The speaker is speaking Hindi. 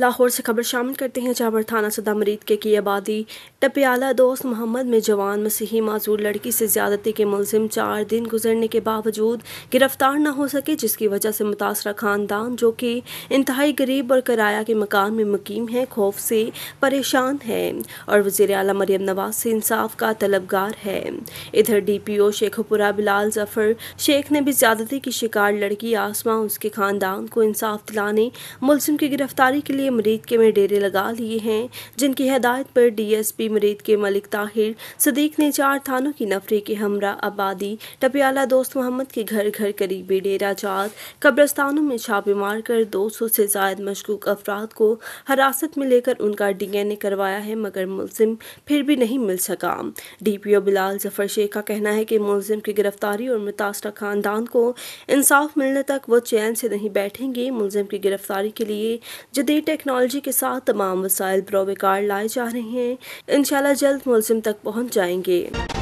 लाहौर से खबर शामिल करते हैं चाबर थाना सदा मरीद के की आबादी टपियाला दोस्त मोहम्मद में जवान मसीही माजूर लड़की से ज्यादती के मुलिम चार दिन गुजरने के बावजूद गिरफ्तार न हो सके जिसकी वजह से मुतासर खानदान जो कि इंतहाई गरीब और कराया के मकान में मुकीम है खौफ से परेशान है और वजीर अला मरियम नवाज से इंसाफ का तलबगार है इधर D P O Sheikhpura Bilal Zafar Sheikh ने भी ज्यादती की शिकार लड़की आसमां उसके खानदान को इंसाफ दिलाने मुलिम की गिरफ्तारी के लिए लिए मरीद के में डेरे लगा लिए हैं जिनकी हदायत पर डीएसपी मरीद के मलिक ताहिर सदीक ने चार थानों की नफरी के हमरा आबादी टपियाला दोस्त मोहम्मद के घर घर करीबी डेरा चार कब्रस्तानों में छापे मार कर दो सौ से जायद मशकूक अफराद को हिरासत में लेकर उनका डी एन ए करवाया है मगर मुलिम फिर भी नहीं मिल सका D P O Bilal Zafar Sheikh का कहना है कि मुलिम की गिरफ्तारी और मुतासर खानदान को इंसाफ मिलने तक वो चैन से नहीं बैठेंगे मुलिम की गिरफ्तारी के लिए जदीद टेक्नोलॉजी के साथ तमाम वसाइल बरोकार लाए जा रहे हैं इनशाला जल्द मुलिम तक पहुँच जाएंगे